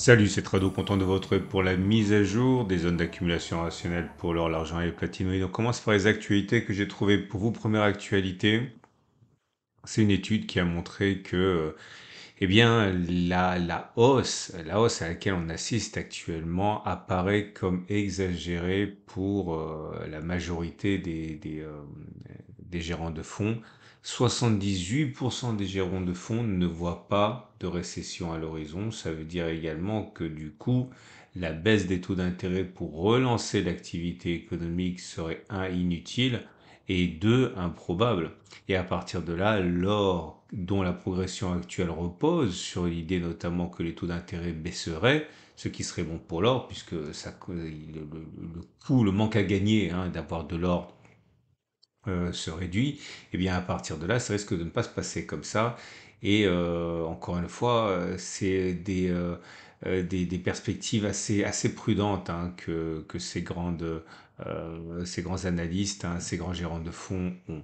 Salut, c'est Trado, content de votre pour la mise à jour des zones d'accumulation rationnelle pour l'or, l'argent et le platinoïde. On commence par les actualités que j'ai trouvées pour vous. Première actualité, c'est une étude qui a montré que eh bien, la, hausse, la hausse à laquelle on assiste actuellement apparaît comme exagérée pour euh, la majorité euh, des, gérants de fonds 78% des gérants de fonds ne voient pas de récession à l'horizon. Ça veut dire également que du coup, la baisse des taux d'intérêt pour relancer l'activité économique serait un inutile et deux improbable. Et à partir de là, l'or dont la progression actuelle repose sur l'idée notamment que les taux d'intérêt baisseraient, ce qui serait bon pour l'or puisque ça, le, coût, le manque à gagner hein, d'avoir de l'or euh, se réduit, et eh bien à partir de là, ça risque de ne pas se passer comme ça. Et euh, encore une fois, euh, c'est des, perspectives assez, assez prudentes hein, que, ces, grandes, ces grands analystes, hein, ces grands gérants de fonds ont.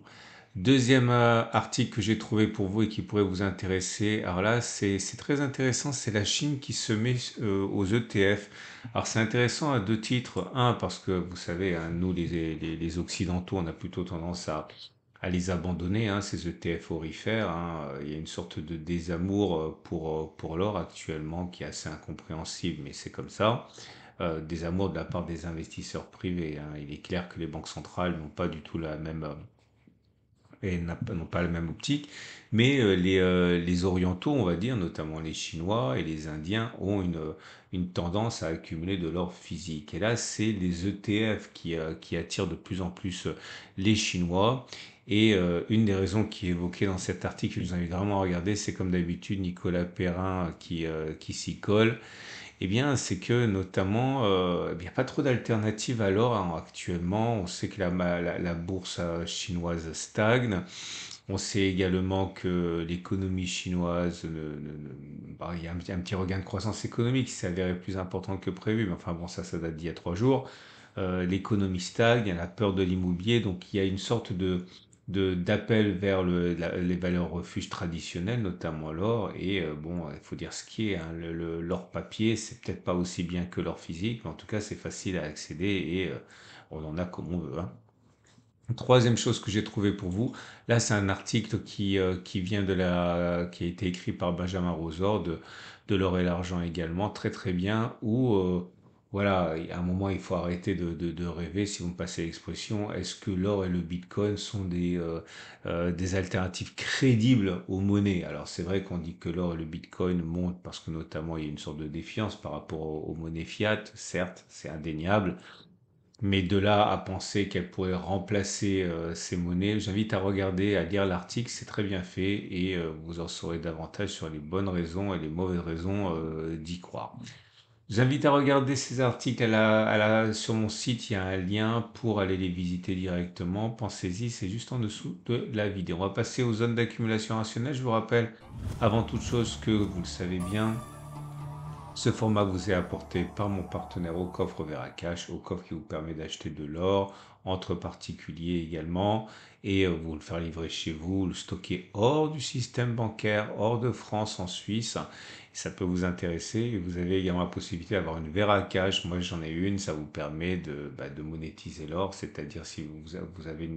Deuxième euh, article que j'ai trouvé pour vous et qui pourrait vous intéresser, alors là c'est très intéressant, c'est la Chine qui se met euh, aux ETF. Alors c'est intéressant à deux titres. Un, parce que vous savez, hein, nous les, Occidentaux, on a plutôt tendance à, les abandonner, hein, ces ETF orifères. Hein. Il y a une sorte de désamour euh, pour, pour l'or actuellement qui est assez incompréhensible, mais c'est comme ça. Désamour de la part des investisseurs privés. Il est clair que les banques centrales n'ont pas du tout la même, et n'ont pas la même optique. Mais euh, euh, les, orientaux, on va dire, notamment les Chinois et les Indiens, ont une, euh, une tendance à accumuler de l'or physique. Et là, c'est les ETF qui, attirent de plus en plus les Chinois. Et une des raisons qui est évoquée dans cet article, je vous invite vraiment à regarder, c'est comme d'habitude Nicolas Perrin qui, qui s'y colle eh bien, c'est que notamment, il n'y a pas trop d'alternatives alors, hein, actuellement. On sait que la, bourse euh, chinoise stagne. On sait également que l'économie chinoise, bah, il y a un, petit regain de croissance économique qui s'avérait plus important que prévu. Mais enfin bon, ça, ça date d'il y a trois jours. Euh, l'économie stagne, il y a la peur de l'immobilier, donc il y a une sorte de, d'appel vers le, les valeurs refuges traditionnelles, notamment l'or. Et euh, bon, il faut dire ce qui est, hein, l'or papier, c'est peut-être pas aussi bien que l'or physique, mais en tout cas, c'est facile à accéder et euh, on en a comme on veut. Hein. Troisième chose que j'ai trouvé pour vous, là c'est un article qui, euh, qui vient de la qui a été écrit par Benjamin Rosor de, de l'or et l'argent également, très très bien, où voilà, à un moment, il faut arrêter de, rêver, si vous me passez l'expression. Est-ce que l'or et le bitcoin sont des, euh, euh, alternatives crédibles aux monnaies Alors, c'est vrai qu'on dit que l'or et le bitcoin montent parce que, notamment, il y a une sorte de défiance par rapport aux, monnaies fiat. Certes, c'est indéniable. Mais de là à penser qu'elles pourraient remplacer euh, ces monnaies, j'invite à regarder, à lire l'article, c'est très bien fait et vous en saurez davantage sur les bonnes raisons et les mauvaises raisons d'y croire invite à regarder ces articles sur mon site, il y a un lien pour aller les visiter directement. Pensez-y, c'est juste en dessous de la vidéo. On va passer aux zones d'accumulation rationnelle. Je vous rappelle avant toute chose que vous le savez bien, ce format vous est apporté par mon partenaire au coffre Veracash, au coffre qui vous permet d'acheter de l'or, entre particuliers également, et euh, vous le faire livrer chez vous, le stocker hors du système bancaire, hors de France, en Suisse. Ça peut vous intéresser vous avez également la possibilité d'avoir une verra Moi j'en ai une, ça vous permet de, bah, monétiser l'or, c'est-à-dire si vous, avez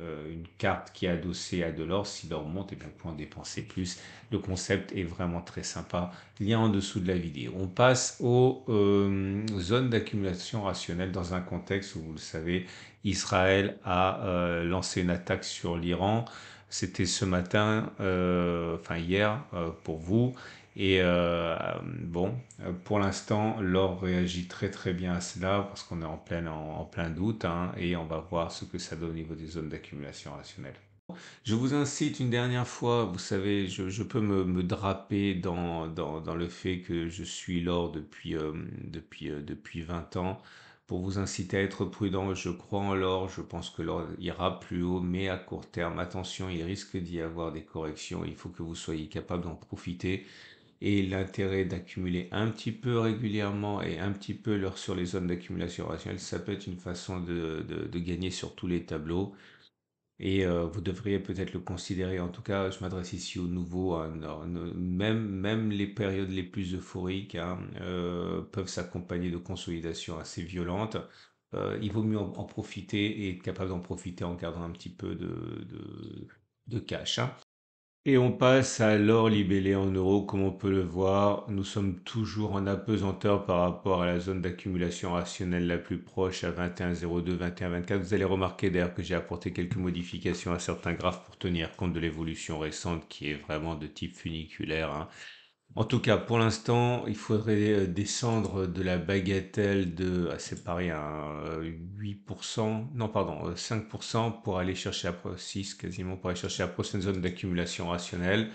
euh, une, carte qui est adossée à de l'or, si l'or monte, et eh bien vous pouvez en dépenser plus. Le concept est vraiment très sympa. Lien en dessous de la vidéo. On passe aux euh, zones d'accumulation rationnelle dans un contexte où vous le savez, Israël a euh, lancé une attaque sur l'Iran. C'était ce matin, euh, enfin hier euh, pour vous. Et bon, pour l'instant, l'or réagit très très bien à cela parce qu'on est en plein, en, plein doute hein, et on va voir ce que ça donne au niveau des zones d'accumulation rationnelle. Je vous incite une dernière fois, vous savez, je, je peux me, me draper dans, dans, dans, le fait que je suis l'or depuis, depuis, depuis 20 ans pour vous inciter à être prudent. Je crois en l'or, je pense que l'or ira plus haut, mais à court terme, attention, il risque d'y avoir des corrections. Il faut que vous soyez capable d'en profiter. Et l'intérêt d'accumuler un petit peu régulièrement et un petit peu l'or sur les zones d'accumulation rationnelle, ça peut être une façon de, de gagner sur tous les tableaux et euh, vous devriez peut-être le considérer. En tout cas, je m'adresse ici au nouveau, même, même les périodes les plus euphoriques hein, euh, peuvent s'accompagner de consolidations assez violentes. Euh, il vaut mieux en, profiter et être capable d'en profiter en gardant un petit peu de, cash. Hein. Et on passe à l'or libellé en euros, comme on peut le voir, nous sommes toujours en apesanteur par rapport à la zone d'accumulation rationnelle la plus proche à 21,02, 21,24. Vous allez remarquer d'ailleurs que j'ai apporté quelques modifications à certains graphes pour tenir compte de l'évolution récente qui est vraiment de type funiculaire. Hein. En tout cas, pour l'instant, il faudrait euh, descendre de la bagatelle de, ah, séparer euh, 8%, non pardon, 5% euh, pour aller chercher à 6 quasiment, pour aller chercher la prochaine zone d'accumulation rationnelle.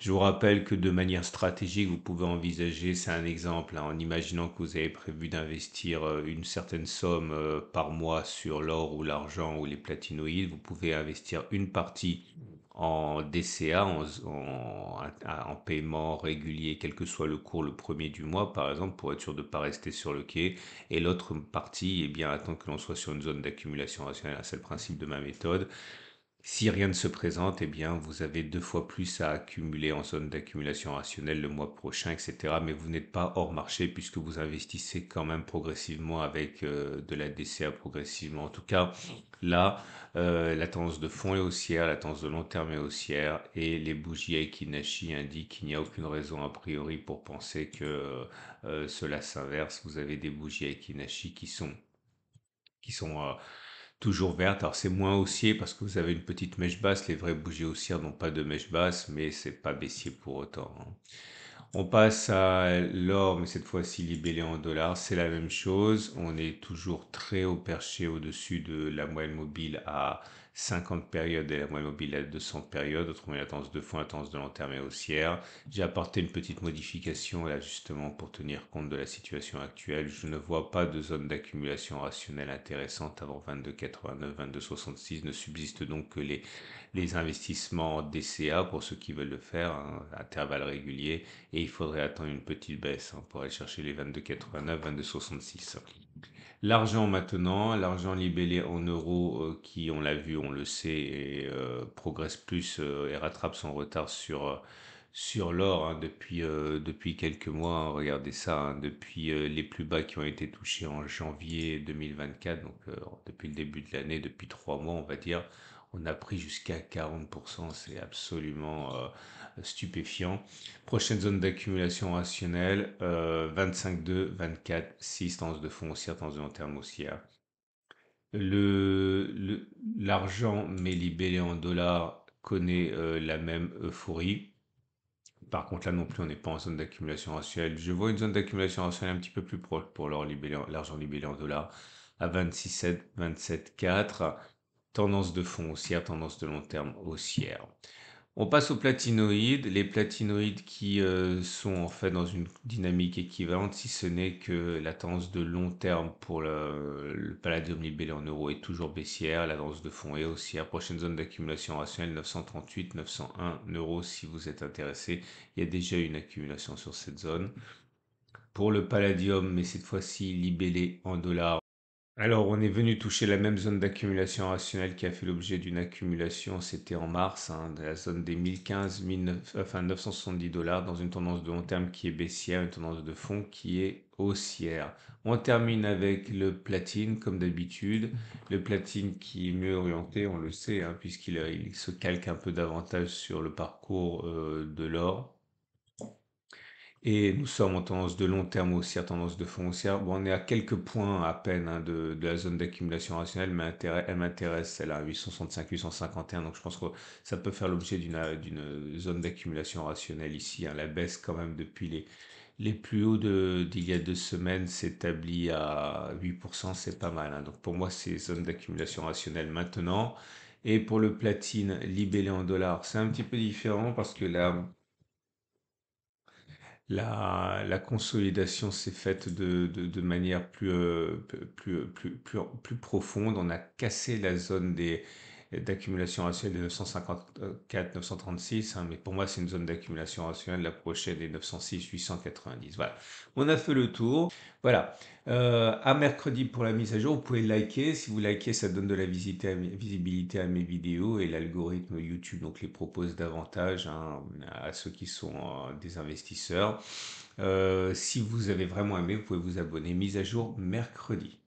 Je vous rappelle que de manière stratégique, vous pouvez envisager, c'est un exemple, hein, en imaginant que vous avez prévu d'investir une certaine somme par mois sur l'or ou l'argent ou les platinoïdes, vous pouvez investir une partie en DCA, en, paiement régulier, quel que soit le cours le premier du mois, par exemple, pour être sûr de ne pas rester sur le quai. Et l'autre partie, et eh bien, attend que l'on soit sur une zone d'accumulation rationnelle. C'est le principe de ma méthode. Si rien ne se présente, et eh bien, vous avez deux fois plus à accumuler en zone d'accumulation rationnelle le mois prochain, etc. Mais vous n'êtes pas hors marché puisque vous investissez quand même progressivement avec euh, de la DCA progressivement. En tout cas, là, euh, la tendance de fond est haussière, la tendance de long terme est haussière et les bougies Aikinashi indiquent qu'il n'y a aucune raison a priori pour penser que euh, cela s'inverse. Vous avez des bougies Aikinashi qui sont qui sont toujours verte. Alors c'est moins haussier parce que vous avez une petite mèche basse. Les vrais bougies haussières n'ont pas de mèche basse, mais c'est pas baissier pour autant. Hein. On passe à l'or, mais cette fois-ci libellé en dollars. C'est la même chose. On est toujours très haut perché au-dessus de la moyenne mobile à 50 périodes et la moyenne mobile à 200 périodes, autrement la tendance de fond, la tendance de long terme et haussière. J'ai apporté une petite modification là justement pour tenir compte de la situation actuelle. Je ne vois pas de zone d'accumulation rationnelle intéressante avant 22,89, 22,66. Ne subsistent donc que les, les investissements DCA pour ceux qui veulent le faire hein, à intervalles réguliers et il faudrait attendre une petite baisse hein, pour aller chercher les 22,89, 22,66. L'argent maintenant, l'argent libellé en euros euh, qui, on l'a vu, on le sait, euh, progresse plus euh, et rattrape son retard sur, sur l'or hein, depuis, depuis quelques mois. Hein, regardez ça, hein, depuis les plus bas qui ont été touchés en janvier 2024, donc depuis le début de l'année, depuis trois mois on va dire, on a pris jusqu'à 40%, c'est absolument euh, stupéfiant. Prochaine zone d'accumulation rationnelle, 25, 2, 24, 6, de fond haussière, tendance de long terme haussière. L'argent, le, mais libellé en dollars, connaît euh, la même euphorie. Par contre, là non plus, on n'est pas en zone d'accumulation rationnelle. Je vois une zone d'accumulation rationnelle un petit peu plus proche pour l'argent libellé en dollars à 27 4 tendance de fond haussière, tendance de long terme haussière. On passe aux platinoïdes, les platinoïdes qui euh, sont en fait dans une dynamique équivalente, si ce n'est que la tendance de long terme pour le, palladium libellé en euros est toujours baissière, la tendance de fond est haussière. Prochaine zone d'accumulation rationnelle 938, 901 euros si vous êtes intéressé. Il y a déjà une accumulation sur cette zone. Pour le palladium, mais cette fois-ci libellé en dollars, alors, on est venu toucher la même zone d'accumulation rationnelle qui a fait l'objet d'une accumulation, c'était en mars, hein, dans la zone des 1015, 970 dollars, dans une tendance de long terme qui est baissière, une tendance de fond qui est haussière. On termine avec le platine, comme d'habitude. Le platine qui est mieux orienté, on le sait, hein, puisqu'il se calque un peu davantage sur le parcours euh, de l'or et nous sommes en tendance de long terme aussi, à tendance de fond aussi. Bon, on est à quelques points à peine hein, de, la zone d'accumulation rationnelle, mais elle m'intéresse, celle à 865-851. Donc je pense que ça peut faire l'objet d'une zone d'accumulation rationnelle ici. Hein. La baisse quand même depuis les, les plus hauts d'il y a deux semaines s'établit à 8%, c'est pas mal. Hein. Donc pour moi, c'est zone d'accumulation rationnelle maintenant. Et pour le platine libellé en dollars, c'est un petit peu différent parce que là la, la consolidation s'est faite de, de, manière euh, plus, plus, profonde. On a cassé la zone des, d'accumulation rationnelle de 954-936, hein, mais pour moi c'est une zone d'accumulation rationnelle, la prochaine est 906-890. Voilà, on a fait le tour. Voilà, euh, à mercredi pour la mise à jour, vous pouvez liker, si vous likez ça donne de la visibilité à mes vidéos et l'algorithme YouTube donc les propose davantage hein, à ceux qui sont euh, des investisseurs. Euh, si vous avez vraiment aimé, vous pouvez vous abonner. Mise à jour mercredi.